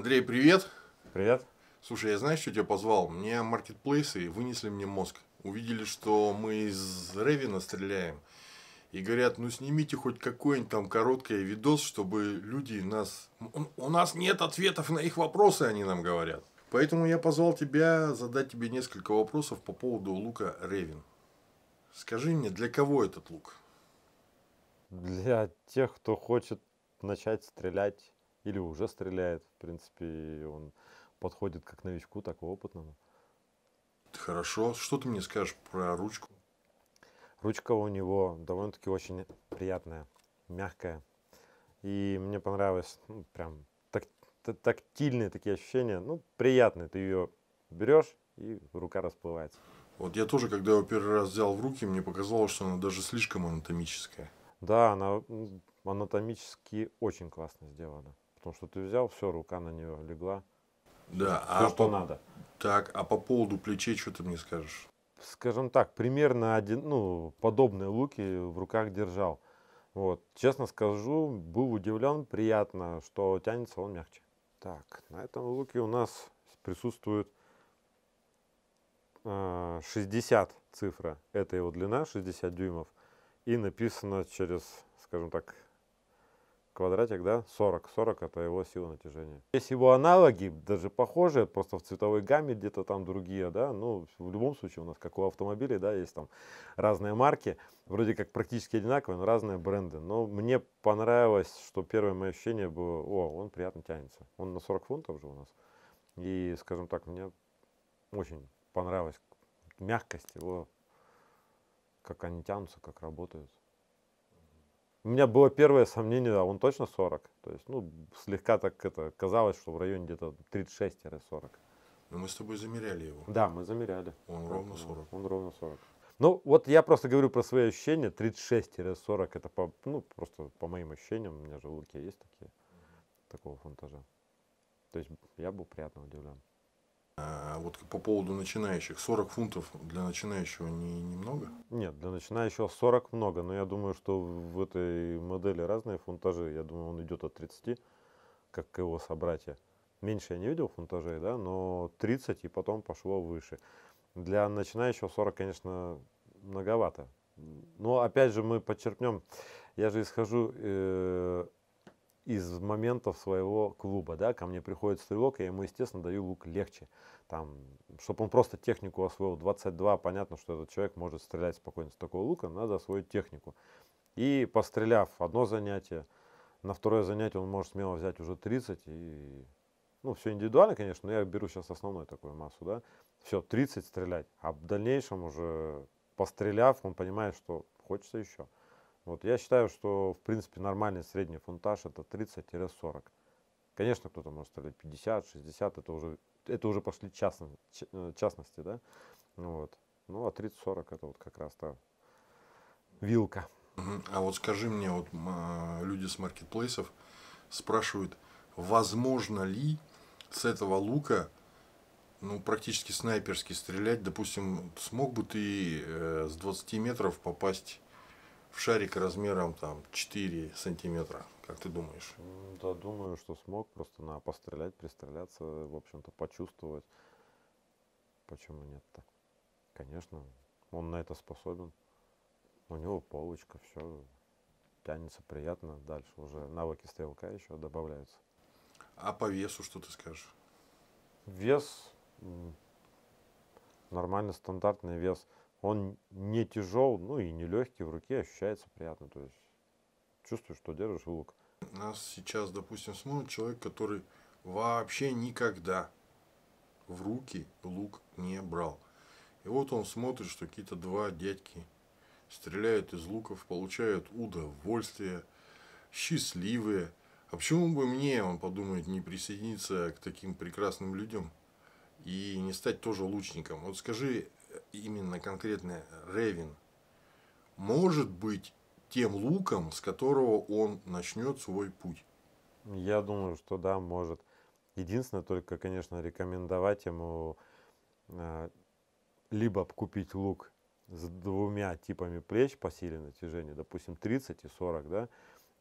Андрей, привет. Привет. Слушай, я знаю, что тебя позвал? Мне маркетплейсы вынесли мне мозг. Увидели, что мы из Ревина стреляем. И говорят, ну снимите хоть какой-нибудь там короткий видос, чтобы люди нас... У нас нет ответов на их вопросы, они нам говорят. Поэтому я позвал тебя задать тебе несколько вопросов по поводу лука Ревин. Скажи мне, для кого этот лук? Для тех, кто хочет начать стрелять или уже стреляет. В принципе, он подходит как новичку, так и опытному. Хорошо. Что ты мне скажешь про ручку? Ручка у него довольно-таки очень приятная, мягкая. И мне понравилось ну, прям так, тактильные такие ощущения. Ну, приятные. Ты ее берешь, и рука расплывается. Вот я тоже, когда его первый раз взял в руки, мне показалось, что она даже слишком анатомическая. Да, она анатомически очень классно сделана. Потому что ты взял, все, рука на нее легла. Да, все, а что по... надо. Так, а по поводу плечей что ты мне скажешь? Скажем так, примерно один, ну, подобные луки в руках держал. Вот, честно скажу, был удивлен, приятно, что тянется он мягче. Так, на этом луке у нас присутствует 60 а, цифра. Это его длина, 60 дюймов. И написано через, скажем так, квадратик, да, 40. 40 это его сила натяжения. Есть его аналоги, даже похожие, просто в цветовой гамме где-то там другие, да, ну, в любом случае у нас, как у автомобилей, да, есть там разные марки, вроде как практически одинаковые, но разные бренды. Но мне понравилось, что первое мое ощущение было, о, он приятно тянется. Он на 40 фунтов же у нас. И, скажем так, мне очень понравилась мягкость его, как они тянутся, как работают. У меня было первое сомнение, а он точно 40? То есть, ну, слегка так это казалось, что в районе где-то 36-40. Но ну, мы с тобой замеряли его. Да, мы замеряли. Он так, ровно 40. Он, он ровно 40. Ну, вот я просто говорю про свои ощущения. 36-40 это по, ну, просто по моим ощущениям, у меня же луки есть такие, такого фантажа. То есть я был приятно удивлен. А, вот по поводу начинающих, 40 фунтов для начинающего не, немного? Нет, для начинающего 40 много, но я думаю, что в этой модели разные фунтажи. Я думаю, он идет от 30, как его собратья. Меньше я не видел фунтажей, да, но 30 и потом пошло выше. Для начинающего 40, конечно, многовато. Но ну, опять же мы подчеркнем, я же исхожу э, из моментов своего клуба. Да? Ко мне приходит стрелок, я ему, естественно, даю лук легче. Там, чтобы он просто технику освоил 22, понятно, что этот человек может стрелять спокойно с такого лука, надо освоить технику. И постреляв одно занятие, на второе занятие он может смело взять уже 30 и ну, все индивидуально, конечно, но я беру сейчас основную такую массу, да, все, 30 стрелять, а в дальнейшем уже постреляв, он понимает, что хочется еще. Вот я считаю, что в принципе нормальный средний фунтаж это 30-40. Конечно, кто-то может ставить 50, 60, это уже, это уже пошли частно, э, частности, да? Вот. Ну, а 30-40 это вот как раз та вилка. А вот скажи мне, вот а, люди с маркетплейсов спрашивают, возможно ли с этого лука ну, практически снайперски стрелять, допустим, смог бы ты э, с 20 метров попасть в шарик размером там 4 сантиметра. Как ты думаешь? Да, думаю, что смог просто на пострелять, пристреляться, в общем-то, почувствовать. Почему нет-то? Конечно, он на это способен. У него полочка, все тянется приятно. Дальше уже навыки стрелка еще добавляются. А по весу что ты скажешь? Вес нормально, стандартный вес – он не тяжел, ну и не легкий в руке, ощущается приятно. То есть чувствуешь, что держишь лук. Нас сейчас, допустим, смотрит человек, который вообще никогда в руки лук не брал. И вот он смотрит, что какие-то два дядьки стреляют из луков, получают удовольствие, счастливые. А почему бы мне, он подумает, не присоединиться к таким прекрасным людям и не стать тоже лучником? Вот скажи, именно конкретно Ревин, может быть тем луком, с которого он начнет свой путь. Я думаю, что да, может. Единственное, только, конечно, рекомендовать ему э, либо купить лук с двумя типами плеч по силе натяжения, допустим, 30 и 40, да,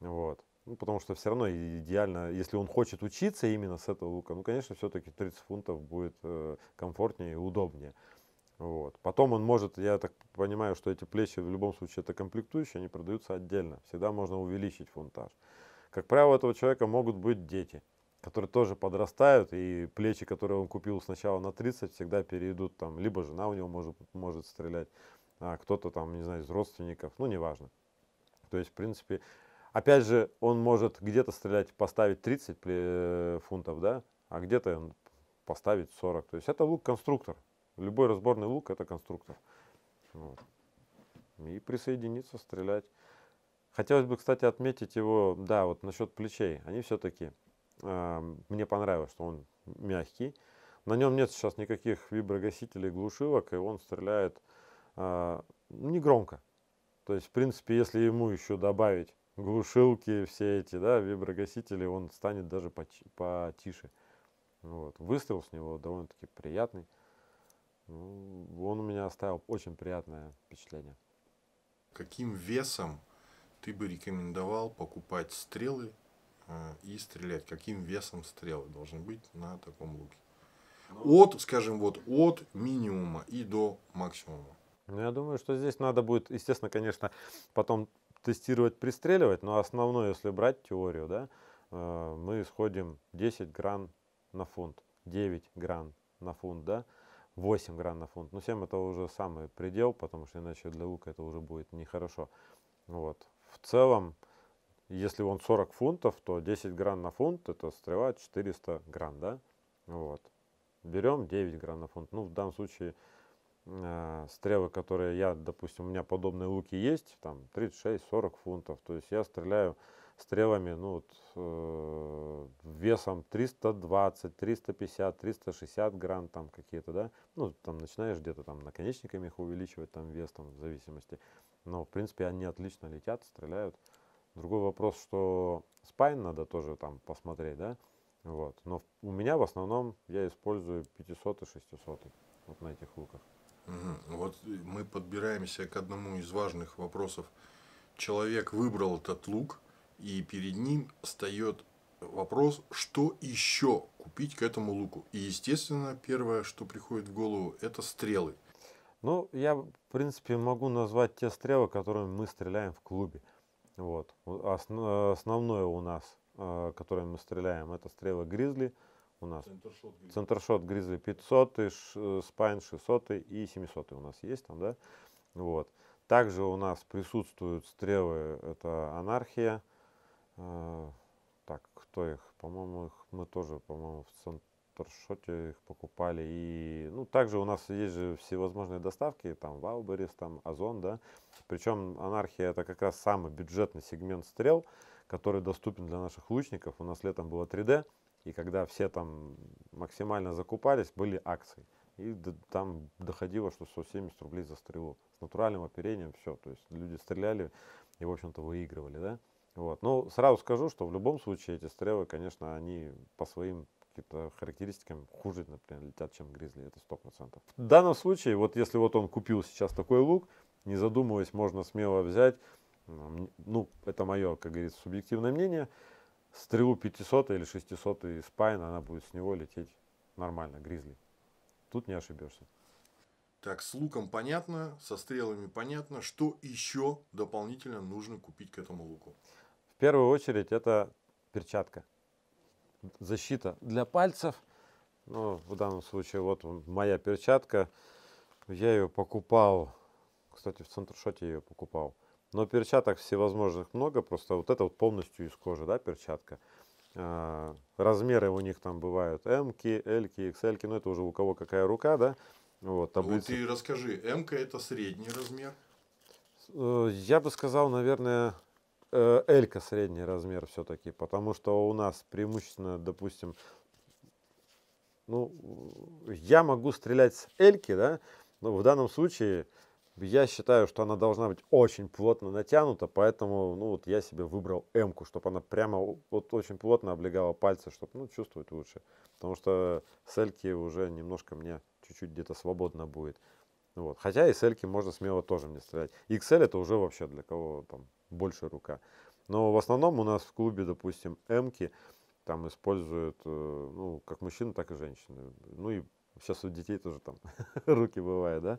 вот. Ну, потому что все равно идеально, если он хочет учиться именно с этого лука, ну, конечно, все-таки 30 фунтов будет э, комфортнее и удобнее. Вот. Потом он может, я так понимаю, что эти плечи в любом случае это комплектующие, они продаются отдельно. Всегда можно увеличить фунтаж. Как правило, у этого человека могут быть дети, которые тоже подрастают, и плечи, которые он купил сначала на 30, всегда перейдут там, либо жена у него может, может стрелять, а кто-то там, не знаю, из родственников, ну, неважно. То есть, в принципе, опять же, он может где-то стрелять, поставить 30 э, фунтов, да, а где-то он поставить 40. То есть это лук-конструктор, Любой разборный лук это конструктор. Вот. И присоединиться, стрелять. Хотелось бы, кстати, отметить его, да, вот насчет плечей. Они все-таки, э, а, мне понравилось, что он мягкий. На нем нет сейчас никаких виброгасителей, глушилок, и он стреляет э, а, ну, не громко. То есть, в принципе, если ему еще добавить глушилки все эти, да, виброгасители, он станет даже потише. Вот. Выстрел с него довольно-таки приятный. Ну, он у меня оставил очень приятное впечатление. Каким весом ты бы рекомендовал покупать стрелы э, и стрелять? Каким весом стрелы должны быть на таком луке? Ну, от, скажем, вот от минимума и до максимума. Ну, я думаю, что здесь надо будет, естественно, конечно, потом тестировать, пристреливать, но основное, если брать теорию, да, э, мы исходим 10 гран на фунт, 9 гран на фунт, да, 8 грамм на фунт. Но ну, 7 это уже самый предел, потому что иначе для лука это уже будет нехорошо. Вот. В целом, если он 40 фунтов, то 10 грамм на фунт это стрела 400 грамм, да? Вот. Берем 9 грамм на фунт. Ну, в данном случае Э, стрелы, которые я, допустим, у меня подобные луки есть, там 36-40 фунтов, то есть я стреляю стрелами ну, вот, э, весом 320, 350, 360 грамм там какие-то, да, ну там начинаешь где-то там наконечниками их увеличивать, там вес там в зависимости, но в принципе они отлично летят, стреляют. Другой вопрос, что спайн надо тоже там посмотреть, да, вот, но у меня в основном я использую 500 и 600 вот на этих луках. Вот мы подбираемся к одному из важных вопросов. Человек выбрал этот лук, и перед ним встает вопрос, что еще купить к этому луку. И, естественно, первое, что приходит в голову, это стрелы. Ну, я, в принципе, могу назвать те стрелы, которыми мы стреляем в клубе. Вот. Основное у нас, э, которыми мы стреляем, это стрелы гризли – у нас. Центршот Гризли 500, э, и Спайн 600 и 700 у нас есть там, да? Вот. Также у нас присутствуют стрелы, это анархия. Э, так, кто их? По-моему, их мы тоже, по-моему, в Центршоте их покупали. И, ну, также у нас есть же всевозможные доставки, там, валберис там, Озон, да. Причем анархия это как раз самый бюджетный сегмент стрел, который доступен для наших лучников. У нас летом было 3D, и когда все там максимально закупались, были акции. И там доходило, что 170 рублей за стрелу. С натуральным оперением все. То есть люди стреляли и, в общем-то, выигрывали, да? Вот. Но ну, сразу скажу, что в любом случае эти стрелы, конечно, они по своим каким-то характеристикам хуже, например, летят, чем гризли, это сто процентов. В данном случае, вот если вот он купил сейчас такой лук, не задумываясь, можно смело взять, ну, это мое, как говорится, субъективное мнение, стрелу 500 или 600 из спайна, она будет с него лететь нормально, гризли. Тут не ошибешься. Так, с луком понятно, со стрелами понятно. Что еще дополнительно нужно купить к этому луку? В первую очередь это перчатка, защита для пальцев. Ну, в данном случае вот моя перчатка. Я ее покупал, кстати, в Центршоте ее покупал. Но перчаток всевозможных много, просто вот это вот полностью из кожи, да, перчатка. А, размеры у них там бывают М-ки, L-ки, XL-ки, ну это уже у кого какая рука, да. Вот, таблица. Ну, ты расскажи, м это средний размер? Э, я бы сказал, наверное, э, Элька средний размер все-таки, потому что у нас преимущественно, допустим, ну, я могу стрелять с Эльки, да, но в данном случае я считаю, что она должна быть очень плотно натянута, поэтому ну, вот я себе выбрал М-ку, чтобы она прямо вот очень плотно облегала пальцы, чтобы ну, чувствовать лучше. Потому что сельки уже немножко мне чуть-чуть где-то свободно будет. Вот. Хотя и сельки можно смело тоже мне стрелять. XL это уже вообще для кого там больше рука. Но в основном у нас в клубе, допустим, М-ки там используют, э, ну, как мужчины, так и женщины. Ну и Сейчас у детей тоже там руки бывают, да?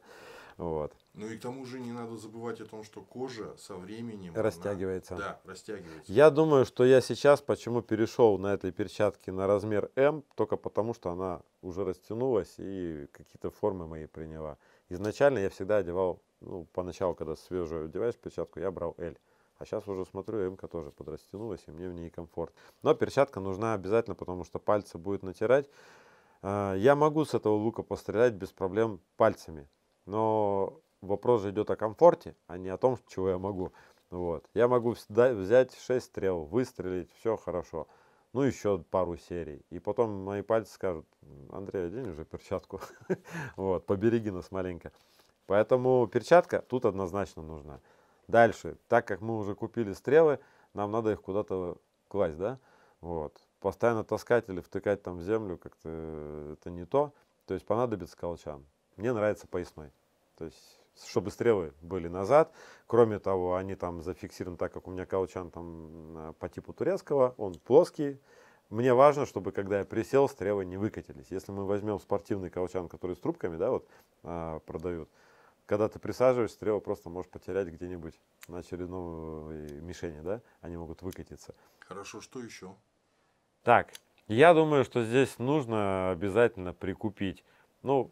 Вот. Ну и к тому же не надо забывать о том, что кожа со временем... Растягивается. Она, да, растягивается. Я думаю, что я сейчас почему перешел на этой перчатке на размер М, только потому, что она уже растянулась и какие-то формы мои приняла. Изначально я всегда одевал, ну, поначалу, когда свежую одеваешь перчатку, я брал L. А сейчас уже смотрю, эмка тоже подрастянулась, и мне в ней комфорт. Но перчатка нужна обязательно, потому что пальцы будет натирать. А, я могу с этого лука пострелять без проблем пальцами, но вопрос же идет о комфорте, а не о том, чего я могу. Вот. Я могу взять 6 стрел, выстрелить, все хорошо. Ну, еще пару серий. И потом мои пальцы скажут, Андрей, одень уже перчатку. вот, побереги нас маленько. Поэтому перчатка тут однозначно нужна. Дальше, так как мы уже купили стрелы, нам надо их куда-то класть, да? Вот постоянно таскать или втыкать там в землю как-то э, это не то. То есть понадобится колчан. Мне нравится поясной. То есть чтобы стрелы были назад. Кроме того, они там зафиксированы, так как у меня колчан там по типу турецкого, он плоский. Мне важно, чтобы когда я присел, стрелы не выкатились. Если мы возьмем спортивный колчан, который с трубками, да, вот а, продают, когда ты присаживаешься, стрелы просто можешь потерять где-нибудь на очередной э, мишени, да, они могут выкатиться. Хорошо, что еще? Так, я думаю, что здесь нужно обязательно прикупить, ну,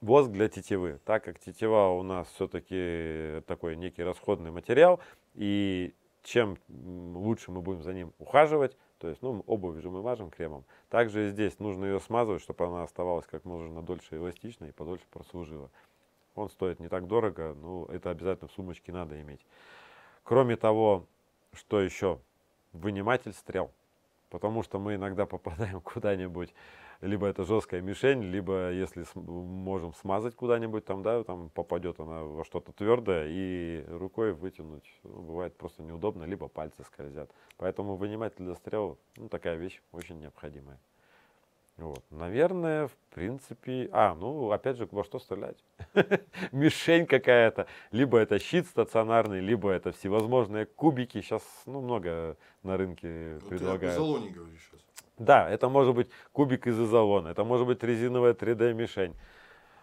воск для тетивы, так как тетива у нас все-таки такой некий расходный материал, и чем лучше мы будем за ним ухаживать, то есть, ну, обувь же мы мажем кремом. Также здесь нужно ее смазывать, чтобы она оставалась как можно дольше эластичной и подольше прослужила. Он стоит не так дорого, но это обязательно в сумочке надо иметь. Кроме того, что еще? Выниматель стрел потому что мы иногда попадаем куда-нибудь, либо это жесткая мишень, либо если можем смазать куда-нибудь, там, да, там попадет она во что-то твердое, и рукой вытянуть ну, бывает просто неудобно, либо пальцы скользят. Поэтому вынимать для стрел, ну, такая вещь очень необходимая. Вот. Наверное, в принципе... А, ну, опять же, во что стрелять? Мишень какая-то. Либо это щит стационарный, либо это всевозможные кубики. Сейчас, ну, много на рынке вот ну, предлагают. Ты об говоришь сейчас. Да, это может быть кубик из изолона, это может быть резиновая 3D-мишень.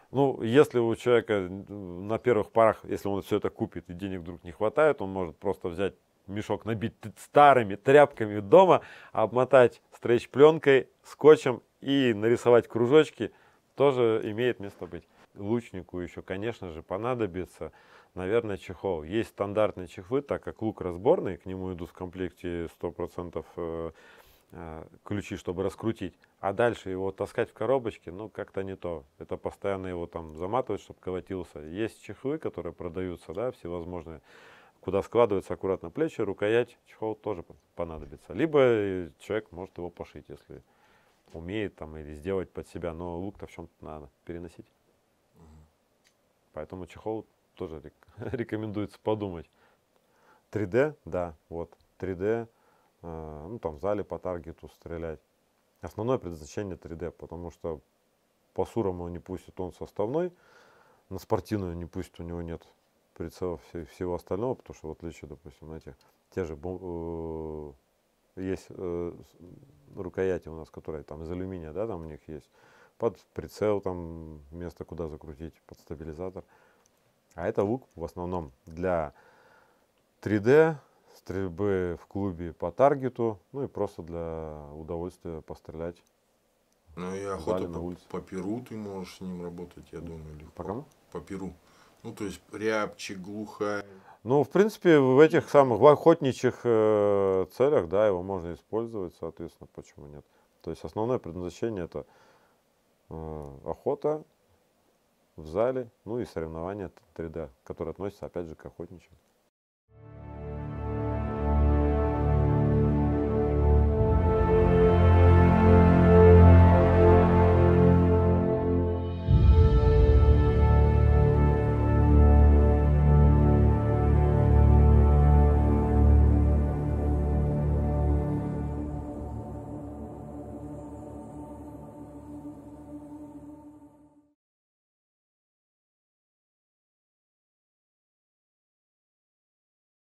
Ну, если у человека на первых порах, если он все это купит и денег вдруг не хватает, он может просто взять мешок набить старыми тряпками дома, обмотать стрейч-пленкой, скотчем и нарисовать кружочки тоже имеет место быть. Лучнику еще, конечно же, понадобится, наверное, чехол. Есть стандартные чехлы, так как лук разборный, к нему идут в комплекте 100% э, э, ключи, чтобы раскрутить, а дальше его таскать в коробочке, ну, как-то не то. Это постоянно его там заматывать, чтобы колотился. Есть чехлы, которые продаются, да, всевозможные, куда складывается аккуратно плечи, рукоять, чехол тоже понадобится. Либо э, человек может его пошить, если умеет там или сделать под себя, но лук-то в чем-то надо переносить. Угу. Поэтому чехол тоже рек рекомендуется подумать. 3D, да, вот, 3D, э, ну там в зале по таргету стрелять. Основное предназначение 3D, потому что по Сураму не пустит он составной, на спортивную не пусть у него нет прицелов и всего остального, потому что в отличие, допустим, на этих, те же э, есть э, рукояти у нас, которые там из алюминия, да, там у них есть, под прицел там место, куда закрутить, под стабилизатор. А это лук в основном для 3D, стрельбы в клубе по таргету, ну и просто для удовольствия пострелять. Ну и охота по, по перу ты можешь с ним работать, я думаю. Легко. По кому? По перу. Ну то есть рябчик, глухая. Ну, в принципе, в этих самых в охотничьих э, целях, да, его можно использовать, соответственно, почему нет. То есть основное предназначение это э, охота в зале, ну и соревнования 3D, которые относятся, опять же, к охотничьим.